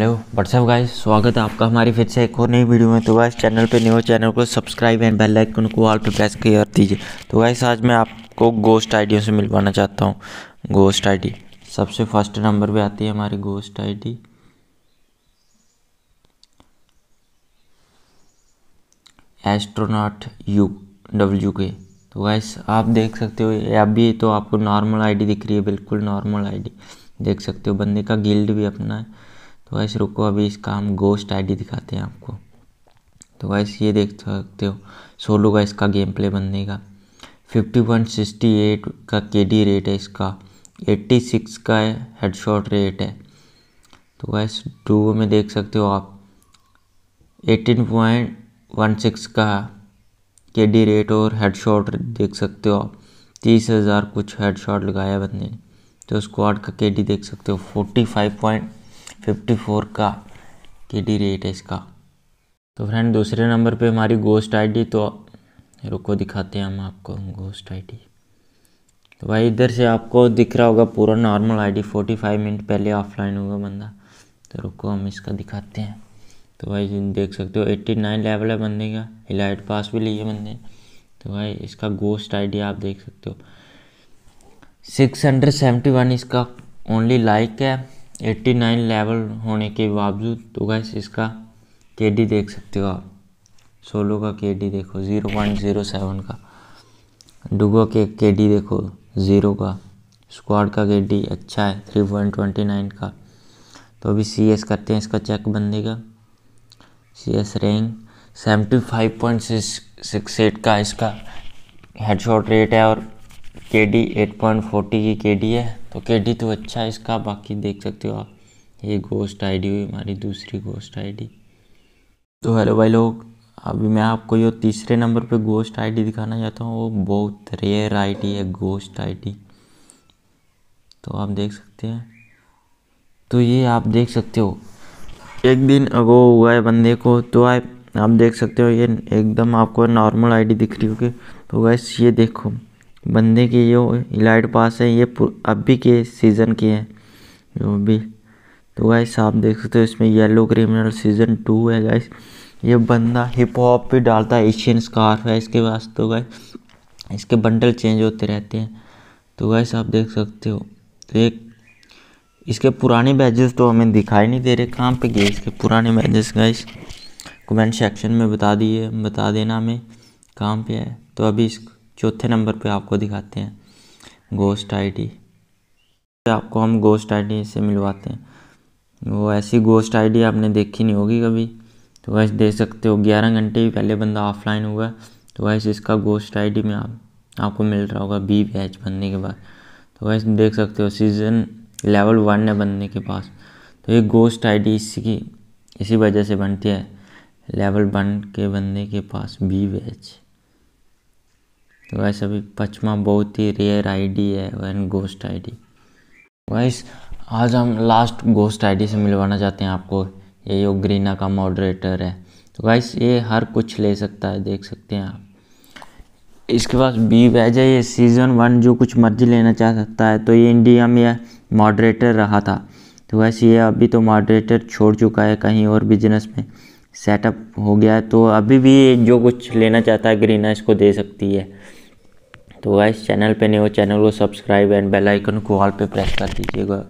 hello what's up guys स्वागत है आपका हमारी फिर से एक और नई वीडियो में तो गाइस चैनल पे न्यू चैनल को सब्सक्राइब एंड बेल आइकन को ऑल पे प्रेस कर दीजिए तो गाइस आज मैं आपको गोस्ट आईडियों से मिलवाना चाहता हूँ गोस्ट आईडी सबसे फर्स्ट नंबर पे आती है हमारी ghost ID astronaut U W K तो गाइस आप देख सकते हो अभी तो आपको नॉर्मल आईडी दिख रही है बिल्कुल नॉर्मल आईडी देख सकते हो बंदे का गिल्ड भी अपना है तो वैसे रुको अभी इसका हम गोस्ट आईडी दिखाते हैं आपको तो वैसे ये देख सकते हो सोलो का इसका गेम प्ले बनने का फिफ्टी वन सिक्सटी एट का के डी रेट है इसका एट्टी सिक्स का है हेडशॉट रेट है तो वैसे डुओ में देख सकते हो आप एटीन पॉइंट वन सिक्स का के डी रेट और हेडशॉट देख सकते हो आप तीस हज़ार कुछ हेडशॉट लगाया बंदे ने तो स्क्वाड का के डी देख सकते हो forty five point fifty four का के डी रेट है इसका तो फ्रेंड दूसरे नंबर पे हमारी गोस्ट आईडी तो रुको दिखाते हैं हम आपको गोस्ट आईडी तो भाई इधर से आपको दिख रहा होगा पूरा नॉर्मल आईडी 45 मिनट पहले ऑफलाइन होगा बंदा तो रुको हम इसका दिखाते हैं तो भाई देख सकते हो 89 लेवल है बंदे का हिलाइट पास भी लिए बंदे तो भाई इसका गोस्ट आईडी आप देख सकते हो 671 इसका ओनली लाइक है 89 लेवल होने के बावजूद तो गैस इसका के डी देख सकते हो आप सोलो का के डी देखो ज़ीरो पॉइंट ज़ीरो सेवन का डुगो के के डी देखो ज़ीरो का स्क्वाड का के डी अच्छा है थ्री पॉइंट ट्वेंटी नाइन का तो अभी सी एस करते हैं इसका चेक बनने का C S rank seventy five point six eight का इसका हेडशॉट रेट है और के डी एट पॉइंट फोर्टी की के डी है तो के तो अच्छा है इसका बाकी देख सकते हो आप ये गोस्ट आईडी हुई हमारी दूसरी गोस्ट आईडी तो हेलो भाई लोग अभी मैं आपको ये तीसरे नंबर पे गोस्ट आईडी दिखाना चाहता हूँ वो बहुत रेयर आईडी है गोस्ट आईडी तो आप देख सकते हैं तो ये आप देख सकते हो एक दिन अगो हुआ है बंदे को तो आप आप देख सकते हो ये एकदम आपको नॉर्मल आईडी दिख रही होगी तो वैसे ये देखो बंदे की जो इलाइट पास है ये अभी के सीज़न की है जो भी तो गाइस आप देख सकते हो इसमें येलो क्रिमिनल सीज़न टू है गाइस ये बंदा हिप हॉप भी डालता है एशियन स्कार्फ है इसके पास तो गाइस इसके बंडल चेंज होते रहते हैं तो गाइस आप देख सकते हो तो एक इसके पुराने बैजेस तो हमें दिखाई नहीं दे रहे कहाँ पे गए इसके पुराने बैजेस गाइस कमेंट सेक्शन में बता दिए बता देना हमें कहाँ पे है तो अभी इसको चौथे नंबर पे आपको दिखाते हैं गोस्ट तो आईडी आपको हम गोस्ट आईडी से मिलवाते हैं वो ऐसी गोस्ट आईडी आपने देखी नहीं होगी कभी तो वैसे देख सकते हो ग्यारह घंटे भी पहले बंदा ऑफलाइन हुआ है तो वैसे इसका गोस्ट आईडी में आप आपको मिल रहा होगा बी बैच बनने के बाद तो वैसे देख सकते हो सीज़न लेवल वन है बनने के पास तो ये गोस्ट आई डी इसकी इसी वजह से बनती है लेवल वन के बनने के पास बी बैच वैसे अभी पचमा बहुत ही रेयर आईडी है एंड गोस्ट आईडी वाइस आज हम लास्ट गोस्ट आईडी से मिलवाना चाहते हैं आपको ये यो ग्रीना का मॉडरेटर है तो वाइस ये हर कुछ ले सकता है देख सकते हैं आप इसके पास बी वैज है ये सीज़न वन जो कुछ मर्जी लेना चाह सकता है तो ये इंडिया में यह मॉडरेटर रहा था तो वैसे ये अभी तो मॉडरेटर छोड़ चुका है कहीं और बिजनेस में सेटअप हो गया है तो अभी भी जो कुछ लेना चाहता है ग्रीना इसको दे सकती है तो वह चैनल पे नहीं हो चैनल को सब्सक्राइब एंड बेल आइकन को ऑल पे प्रेस कर दीजिएगा